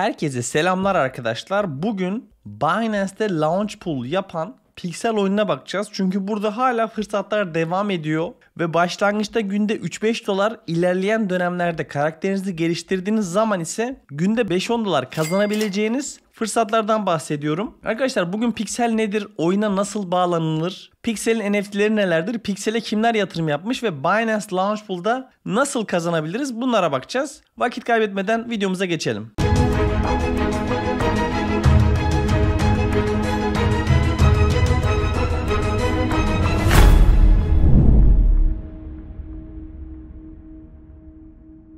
Herkese selamlar arkadaşlar. Bugün Binance'te launch pool yapan Pixel oyununa bakacağız. Çünkü burada hala fırsatlar devam ediyor ve başlangıçta günde 3-5 dolar ilerleyen dönemlerde karakterinizi geliştirdiğiniz zaman ise günde 5-10 dolar kazanabileceğiniz fırsatlardan bahsediyorum. Arkadaşlar bugün Pixel nedir? Oyuna nasıl bağlanılır? Pixel'in NFT'leri nelerdir? Pixel'e kimler yatırım yapmış ve Binance Launch Pool'da nasıl kazanabiliriz? Bunlara bakacağız. Vakit kaybetmeden videomuza geçelim.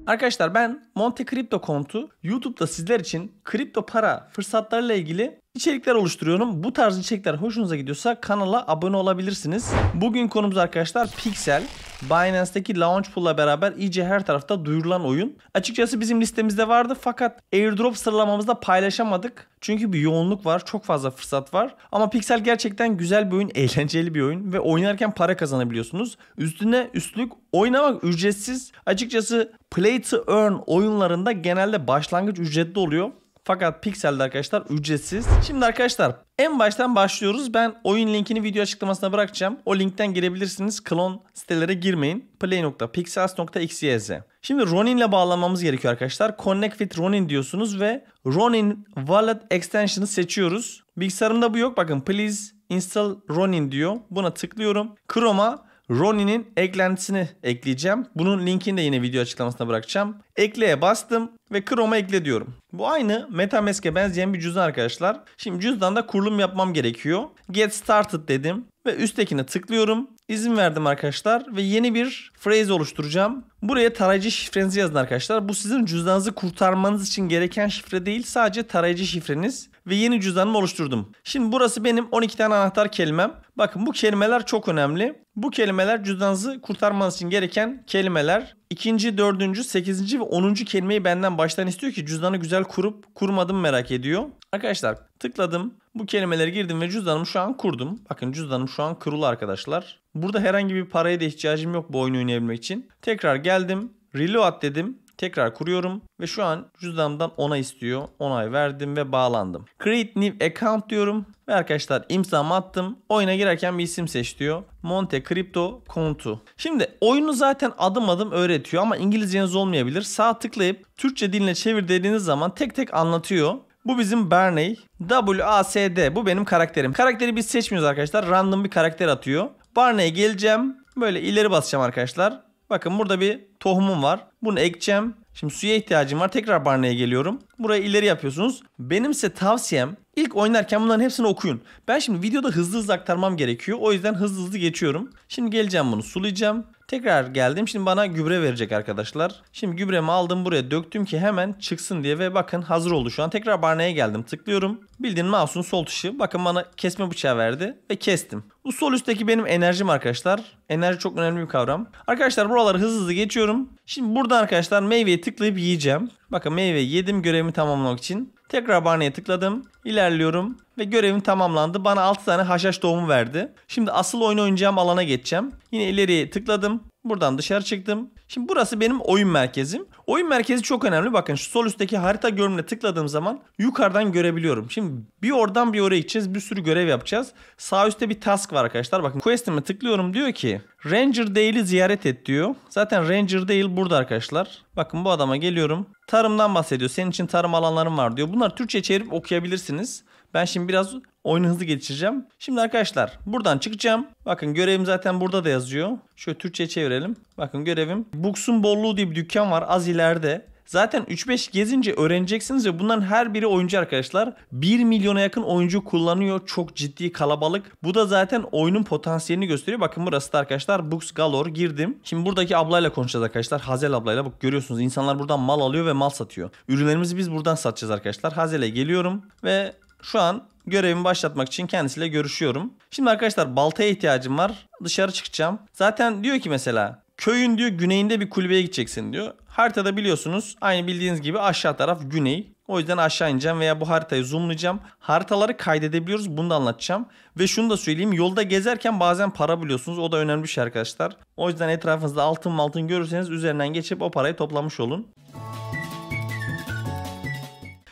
Arkadaşlar ben Monte Crypto kontu YouTube'da sizler için kripto para fırsatlarıyla ilgili İçerikler oluşturuyorum. Bu tarz içerikler hoşunuza gidiyorsa kanala abone olabilirsiniz. Bugün konumuz arkadaşlar Pixel. Binance'deki Launch Pool'la beraber iyice her tarafta duyurulan oyun. Açıkçası bizim listemizde vardı fakat airdrop sıralamamızda paylaşamadık. Çünkü bir yoğunluk var, çok fazla fırsat var. Ama Pixel gerçekten güzel bir oyun, eğlenceli bir oyun ve oynarken para kazanabiliyorsunuz. Üstüne üstlük oynamak ücretsiz. Açıkçası Play to Earn oyunlarında genelde başlangıç ücretli oluyor. Fakat Pixel'de arkadaşlar ücretsiz. Şimdi arkadaşlar en baştan başlıyoruz. Ben oyun linkini video açıklamasına bırakacağım. O linkten girebilirsiniz. Klon sitelere girmeyin. play.pixels.xyz Şimdi Ronin ile bağlanmamız gerekiyor arkadaşlar. Connect with Ronin diyorsunuz ve Ronin Wallet Extension'ı seçiyoruz. Bilgisayarımda bu yok. Bakın please install Ronin diyor. Buna tıklıyorum. Chrome'a Ronin'in eklentisini ekleyeceğim. Bunun linkini de yine video açıklamasına bırakacağım. Ekle'ye bastım ve Chrome'a ekle diyorum. Bu aynı MetaMask'e benzeyen bir cüzdan arkadaşlar. Şimdi cüzdan da kurulum yapmam gerekiyor. Get started dedim ve üsttekine tıklıyorum. İzin verdim arkadaşlar ve yeni bir phrase oluşturacağım. Buraya tarayıcı şifrenizi yazın arkadaşlar. Bu sizin cüzdanınızı kurtarmanız için gereken şifre değil sadece tarayıcı şifreniz ve yeni cüzdanımı oluşturdum. Şimdi burası benim 12 tane anahtar kelimem. Bakın bu kelimeler çok önemli. Bu kelimeler cüzdanınızı kurtarmanız için gereken kelimeler. İkinci, dördüncü, sekizinci ve onuncu kelimeyi benden baştan istiyor ki cüzdanı güzel kurup kurmadım merak ediyor. Arkadaşlar tıkladım. Bu kelimeleri girdim ve cüzdanımı şu an kurdum. Bakın cüzdanım şu an kurulu arkadaşlar. Burada herhangi bir paraya da ihtiyacım yok bu oyunu oynayabilmek için. Tekrar geldim. Reload dedim Tekrar kuruyorum ve şu an cüzdanımdan onay istiyor. Onay verdim ve bağlandım. Create new account diyorum ve arkadaşlar imzamı attım. Oyuna girerken bir isim seç diyor. Monte Crypto Kontu. Şimdi oyunu zaten adım adım öğretiyor ama İngilizceniz olmayabilir. Sağ tıklayıp Türkçe diline çevir dediğiniz zaman tek tek anlatıyor. Bu bizim Berney. WASD. Bu benim karakterim. Karakteri biz seçmiyoruz arkadaşlar. Random bir karakter atıyor. Barney'e geleceğim. Böyle ileri basacağım arkadaşlar. Bakın burada bir tohumum var. Bunu ekeceğim. Şimdi suya ihtiyacım var. Tekrar barneye geliyorum. Buraya ileri yapıyorsunuz. Benim size tavsiyem ilk oynarken bunların hepsini okuyun. Ben şimdi videoda hızlı hızlı aktarmam gerekiyor. O yüzden hızlı hızlı geçiyorum. Şimdi geleceğim bunu sulayacağım. Tekrar geldim. Şimdi bana gübre verecek arkadaşlar. Şimdi gübremi aldım buraya döktüm ki hemen çıksın diye ve bakın hazır oldu şu an. Tekrar barneye geldim. Tıklıyorum. Bildiğin mouse'un sol tuşu. Bakın bana kesme bıçağı verdi ve kestim. Bu sol üstteki benim enerjim arkadaşlar. Enerji çok önemli bir kavram. Arkadaşlar buraları hızlı hızlı geçiyorum. Şimdi burada arkadaşlar meyveyi tıklayıp yiyeceğim. Bakın meyve yedim görevimi tamamlamak için. Tekrar barneye tıkladım. İlerliyorum ve görevim tamamlandı. Bana 6 tane haşhaş doğumu verdi. Şimdi asıl oyunu oynayacağım alana geçeceğim. Yine ileriye tıkladım. Buradan dışarı çıktım. Şimdi burası benim oyun merkezim. Oyun merkezi çok önemli. Bakın şu sol üstteki harita görünümüne tıkladığım zaman yukarıdan görebiliyorum. Şimdi bir oradan bir oraya gideceğiz. Bir sürü görev yapacağız. Sağ üstte bir task var arkadaşlar. Bakın quest'ime tıklıyorum diyor ki Ranger Dale'i ziyaret et diyor. Zaten Ranger Dale burada arkadaşlar. Bakın bu adama geliyorum. Tarımdan bahsediyor. Senin için tarım alanların var diyor. Bunlar Türkçe çevirip okuyabilirsiniz. Ben şimdi biraz oyunu hızlı geçireceğim. Şimdi arkadaşlar buradan çıkacağım. Bakın görevim zaten burada da yazıyor. Şöyle Türkçe çevirelim. Bakın görevim Books'un bolluğu diye bir dükkan var az ileride. Zaten 3-5 gezince öğreneceksiniz ve bunların her biri oyuncu arkadaşlar. 1 milyona yakın oyuncu kullanıyor. Çok ciddi kalabalık. Bu da zaten oyunun potansiyelini gösteriyor. Bakın burası da arkadaşlar Books Galore girdim. Şimdi buradaki ablayla konuşacağız arkadaşlar. Hazel ablayla. Bak görüyorsunuz insanlar buradan mal alıyor ve mal satıyor. Ürünlerimizi biz buradan satacağız arkadaşlar. Hazel'e geliyorum ve şu an görevimi başlatmak için kendisiyle görüşüyorum. Şimdi arkadaşlar baltaya ihtiyacım var. Dışarı çıkacağım. Zaten diyor ki mesela Köyün diyor güneyinde bir kulübeye gideceksin diyor. Haritada biliyorsunuz aynı bildiğiniz gibi aşağı taraf güney. O yüzden aşağı ineceğim veya bu haritayı zoomlayacağım. Haritaları kaydedebiliyoruz. Bunu da anlatacağım. Ve şunu da söyleyeyim. Yolda gezerken bazen para buluyorsunuz. O da önemli bir şey arkadaşlar. O yüzden etrafınızda altın altın görürseniz üzerinden geçip o parayı toplamış olun.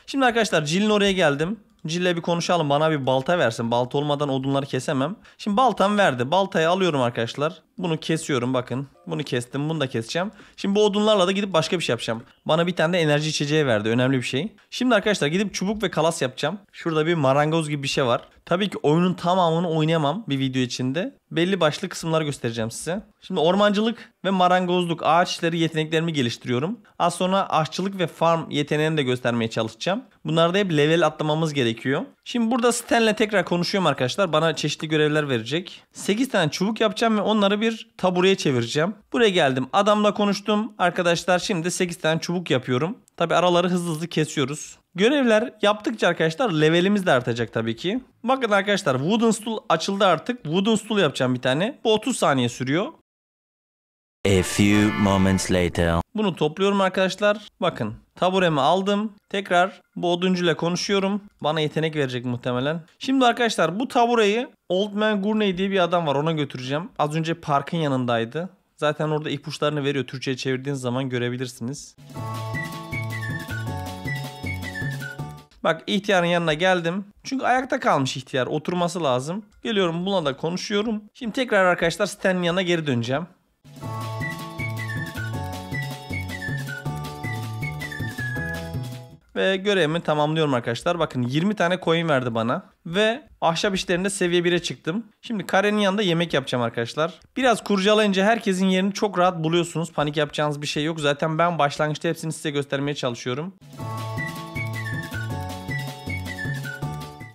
Şimdi arkadaşlar Jill'in oraya geldim. Cille bir konuşalım bana bir balta versin. Balta olmadan odunları kesemem. Şimdi baltam verdi. Baltayı alıyorum arkadaşlar. Bunu kesiyorum bakın. Bunu kestim. Bunu da keseceğim. Şimdi bu odunlarla da gidip başka bir şey yapacağım. Bana bir tane de enerji içeceği verdi. Önemli bir şey. Şimdi arkadaşlar gidip çubuk ve kalas yapacağım. Şurada bir marangoz gibi bir şey var. Tabii ki oyunun tamamını oynayamam bir video içinde. Belli başlı kısımları göstereceğim size. Şimdi ormancılık ve marangozluk ağaç yeteneklerimi geliştiriyorum. Az sonra ağaççılık ve farm yeteneğini de göstermeye çalışacağım. Bunlarda hep level atlamamız gerekiyor. Şimdi burada Stan'le tekrar konuşuyorum arkadaşlar. Bana çeşitli görevler verecek. 8 tane çubuk yapacağım ve onları bir bir tabureye çevireceğim. Buraya geldim. Adamla konuştum. Arkadaşlar şimdi 8 tane çubuk yapıyorum. Tabi araları hızlı hızlı kesiyoruz. Görevler yaptıkça arkadaşlar levelimiz de artacak tabii ki. Bakın arkadaşlar Wooden Stool açıldı artık. Wooden Stool yapacağım bir tane. Bu 30 saniye sürüyor. A few moments later. Bunu topluyorum arkadaşlar. Bakın taburemi aldım. Tekrar bu oduncuyla konuşuyorum. Bana yetenek verecek muhtemelen. Şimdi arkadaşlar bu tabureyi Old Man Gurney diye bir adam var ona götüreceğim. Az önce parkın yanındaydı. Zaten orada ipuçlarını veriyor. Türkçe'ye çevirdiğiniz zaman görebilirsiniz. Bak ihtiyarın yanına geldim. Çünkü ayakta kalmış ihtiyar. Oturması lazım. Geliyorum buna da konuşuyorum. Şimdi tekrar arkadaşlar Stan'ın yanına geri döneceğim. Ve görevimi tamamlıyorum arkadaşlar. Bakın 20 tane coin verdi bana. Ve ahşap işlerinde seviye 1'e çıktım. Şimdi karenin yanında yemek yapacağım arkadaşlar. Biraz kurcalayınca herkesin yerini çok rahat buluyorsunuz. Panik yapacağınız bir şey yok. Zaten ben başlangıçta hepsini size göstermeye çalışıyorum.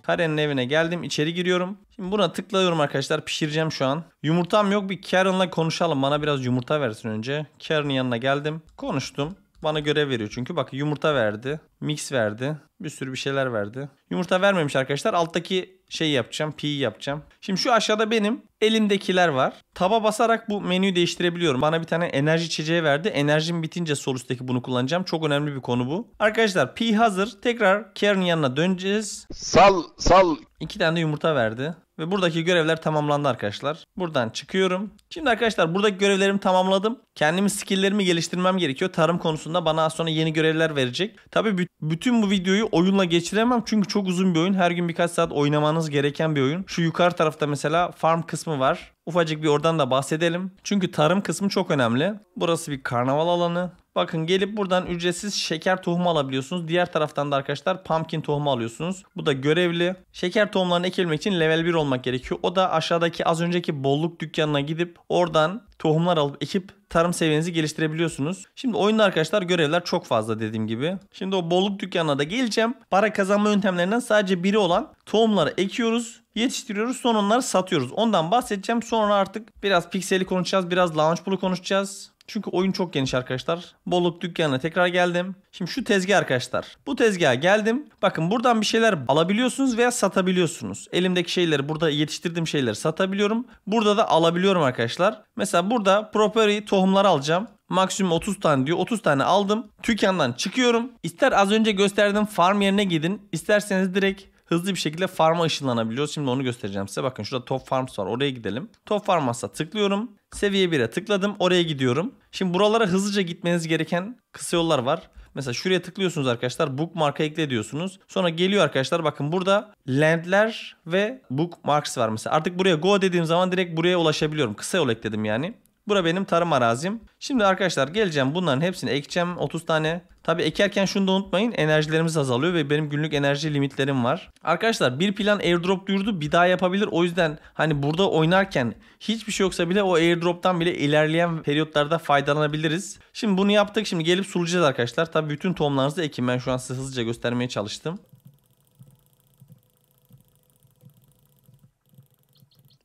Karen'in evine geldim. içeri giriyorum. Şimdi buna tıklıyorum arkadaşlar. Pişireceğim şu an. Yumurtam yok. Bir Karen'la konuşalım. Bana biraz yumurta versin önce. Karen'in yanına geldim. Konuştum bana görev veriyor çünkü. Bak yumurta verdi, mix verdi, bir sürü bir şeyler verdi. Yumurta vermemiş arkadaşlar. Alttaki şeyi yapacağım, pi yapacağım. Şimdi şu aşağıda benim Elimdekiler var. Taba basarak bu menüyü değiştirebiliyorum. Bana bir tane enerji içeceği verdi. Enerjim bitince sol üstteki bunu kullanacağım. Çok önemli bir konu bu. Arkadaşlar pi hazır. Tekrar Karen yanına döneceğiz. Sal sal. İki tane de yumurta verdi. Ve buradaki görevler tamamlandı arkadaşlar. Buradan çıkıyorum. Şimdi arkadaşlar buradaki görevlerimi tamamladım. Kendimi skilllerimi geliştirmem gerekiyor. Tarım konusunda bana az sonra yeni görevler verecek. Tabi bütün bu videoyu oyunla geçiremem. Çünkü çok uzun bir oyun. Her gün birkaç saat oynamanız gereken bir oyun. Şu yukarı tarafta mesela farm kısmı var. Ufacık bir oradan da bahsedelim. Çünkü tarım kısmı çok önemli. Burası bir karnaval alanı. Bakın gelip buradan ücretsiz şeker tohumu alabiliyorsunuz. Diğer taraftan da arkadaşlar pumpkin tohumu alıyorsunuz. Bu da görevli. Şeker tohumlarını ekilmek için level 1 olmak gerekiyor. O da aşağıdaki az önceki bolluk dükkanına gidip oradan tohumlar alıp ekip tarım seviyenizi geliştirebiliyorsunuz. Şimdi oyunda arkadaşlar görevler çok fazla dediğim gibi. Şimdi o bolluk dükkanına da geleceğim. Para kazanma yöntemlerinden sadece biri olan tohumları ekiyoruz yetiştiriyoruz. Sonra onları satıyoruz. Ondan bahsedeceğim. Sonra artık biraz pikseli konuşacağız. Biraz launch pool'u konuşacağız. Çünkü oyun çok geniş arkadaşlar. Bolluk dükkanına tekrar geldim. Şimdi şu tezgah arkadaşlar. Bu tezgaha geldim. Bakın buradan bir şeyler alabiliyorsunuz veya satabiliyorsunuz. Elimdeki şeyleri burada yetiştirdiğim şeyleri satabiliyorum. Burada da alabiliyorum arkadaşlar. Mesela burada property tohumları alacağım. Maksimum 30 tane diyor. 30 tane aldım. Dükkandan çıkıyorum. İster az önce gösterdiğim farm yerine gidin. isterseniz direkt hızlı bir şekilde farma ışınlanabiliyoruz. Şimdi onu göstereceğim size. Bakın şurada Top Farms var. Oraya gidelim. Top Farms'a tıklıyorum. Seviye 1'e tıkladım. Oraya gidiyorum. Şimdi buralara hızlıca gitmeniz gereken kısa yollar var. Mesela şuraya tıklıyorsunuz arkadaşlar. Bookmark'a ekle diyorsunuz. Sonra geliyor arkadaşlar. Bakın burada landler ve bookmarks var mesela. Artık buraya go dediğim zaman direkt buraya ulaşabiliyorum. Kısa yol ekledim yani. Bura benim tarım arazim. Şimdi arkadaşlar geleceğim bunların hepsini ekeceğim 30 tane. Tabi ekerken şunu da unutmayın enerjilerimiz azalıyor ve benim günlük enerji limitlerim var. Arkadaşlar bir plan airdrop duyurdu bir daha yapabilir. O yüzden hani burada oynarken hiçbir şey yoksa bile o airdroptan bile ilerleyen periyotlarda faydalanabiliriz. Şimdi bunu yaptık şimdi gelip sulayacağız arkadaşlar. Tabi bütün tohumlarınızı ekin ben şu an size hızlıca göstermeye çalıştım.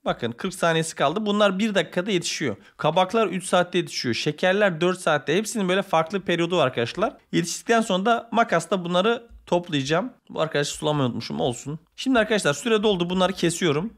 Bakın 40 saniyesi kaldı. Bunlar 1 dakikada yetişiyor. Kabaklar 3 saatte yetişiyor. Şekerler 4 saatte. Hepsinin böyle farklı periyodu var arkadaşlar. Yetiştikten sonra da makasla bunları toplayacağım. Bu arkadaşı sulamayı unutmuşum olsun. Şimdi arkadaşlar süre doldu. Bunları kesiyorum.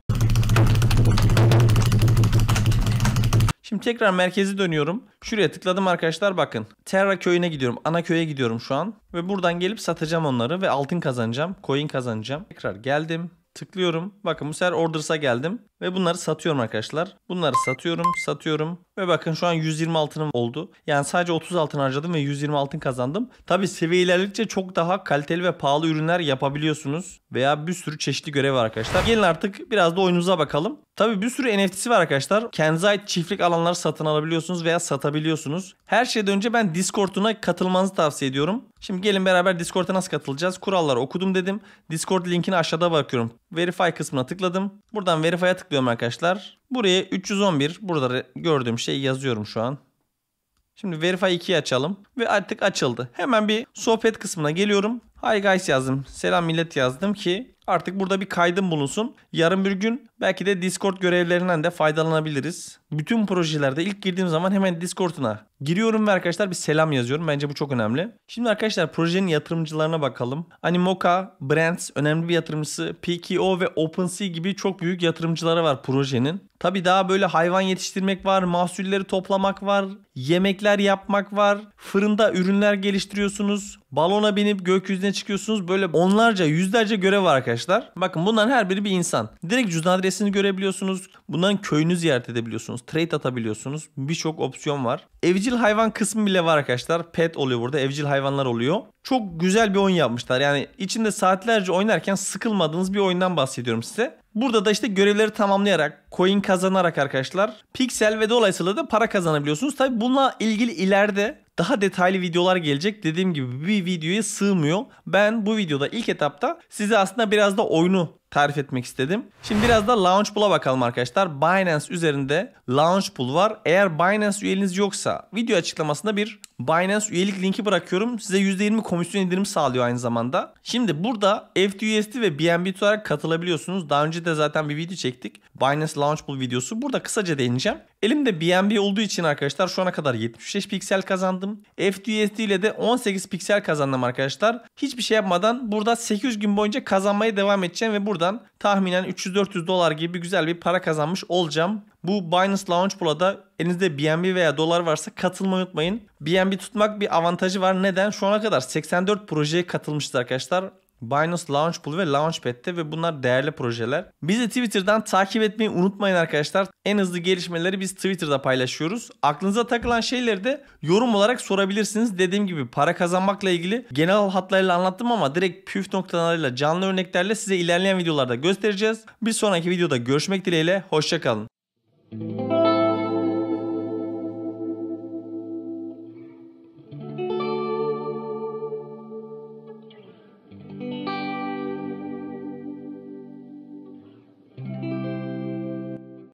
Şimdi tekrar merkezi dönüyorum. Şuraya tıkladım arkadaşlar bakın. Terra köyüne gidiyorum. Ana köye gidiyorum şu an. Ve buradan gelip satacağım onları ve altın kazanacağım. Coin kazanacağım. Tekrar geldim. Tıklıyorum. Bakın bu sefer orders'a geldim. Ve bunları satıyorum arkadaşlar. Bunları satıyorum, satıyorum. Ve bakın şu an 120 altınım oldu. Yani sadece 30 altın harcadım ve 120 altın kazandım. Tabi seviye ilerledikçe çok daha kaliteli ve pahalı ürünler yapabiliyorsunuz. Veya bir sürü çeşitli görev var arkadaşlar. Gelin artık biraz da oyunuza bakalım. Tabi bir sürü NFT'si var arkadaşlar. Kendinize ait çiftlik alanları satın alabiliyorsunuz veya satabiliyorsunuz. Her şeyden önce ben Discord'una katılmanızı tavsiye ediyorum. Şimdi gelin beraber Discord'a nasıl katılacağız? Kuralları okudum dedim. Discord linkini aşağıda bakıyorum. Verify kısmına tıkladım. Buradan Verify'a tıkladım tıklıyorum arkadaşlar. Buraya 311 burada gördüğüm şeyi yazıyorum şu an. Şimdi Verify 2'yi açalım ve artık açıldı. Hemen bir sohbet kısmına geliyorum. Hi guys yazdım. Selam millet yazdım ki artık burada bir kaydım bulunsun. Yarın bir gün Belki de Discord görevlerinden de faydalanabiliriz. Bütün projelerde ilk girdiğim zaman hemen Discord'una giriyorum ve arkadaşlar bir selam yazıyorum. Bence bu çok önemli. Şimdi arkadaşlar projenin yatırımcılarına bakalım. Hani Moka, Brands önemli bir yatırımcısı. PKO ve OpenSea gibi çok büyük yatırımcıları var projenin. Tabi daha böyle hayvan yetiştirmek var, mahsulleri toplamak var, yemekler yapmak var, fırında ürünler geliştiriyorsunuz, balona binip gökyüzüne çıkıyorsunuz. Böyle onlarca, yüzlerce görev var arkadaşlar. Bakın bunların her biri bir insan. Direkt cüzdan adresi çevresini görebiliyorsunuz. Bundan köyünü ziyaret edebiliyorsunuz. Trade atabiliyorsunuz. Birçok opsiyon var. Evcil hayvan kısmı bile var arkadaşlar. Pet oluyor burada. Evcil hayvanlar oluyor çok güzel bir oyun yapmışlar. Yani içinde saatlerce oynarken sıkılmadığınız bir oyundan bahsediyorum size. Burada da işte görevleri tamamlayarak, coin kazanarak arkadaşlar piksel ve dolayısıyla da para kazanabiliyorsunuz. Tabi bununla ilgili ileride daha detaylı videolar gelecek. Dediğim gibi bir videoya sığmıyor. Ben bu videoda ilk etapta size aslında biraz da oyunu tarif etmek istedim. Şimdi biraz da launch pool'a bakalım arkadaşlar. Binance üzerinde launch pool var. Eğer Binance üyeliniz yoksa video açıklamasında bir Binance üyelik linki bırakıyorum. Size %20 komisyon indirim sağlıyor aynı zamanda. Şimdi burada FTUSD ve BNB olarak katılabiliyorsunuz. Daha önce de zaten bir video çektik. Binance Launchpool videosu. Burada kısaca değineceğim. Elimde BNB olduğu için arkadaşlar şu ana kadar 75 piksel kazandım. FTUSD ile de 18 piksel kazandım arkadaşlar. Hiçbir şey yapmadan burada 800 gün boyunca kazanmaya devam edeceğim ve buradan tahminen 300-400 dolar gibi güzel bir para kazanmış olacağım. Bu Binance Launch Pool'a da elinizde BNB veya dolar varsa katılmayı unutmayın. BNB tutmak bir avantajı var. Neden? Şu ana kadar 84 projeye katılmıştı arkadaşlar. Binance Launch Pool ve Launchpad'de ve bunlar değerli projeler. Bizi Twitter'dan takip etmeyi unutmayın arkadaşlar. En hızlı gelişmeleri biz Twitter'da paylaşıyoruz. Aklınıza takılan şeyleri de yorum olarak sorabilirsiniz. Dediğim gibi para kazanmakla ilgili genel hatlarıyla anlattım ama direkt püf noktalarıyla canlı örneklerle size ilerleyen videolarda göstereceğiz. Bir sonraki videoda görüşmek dileğiyle. Hoşçakalın. Thank you.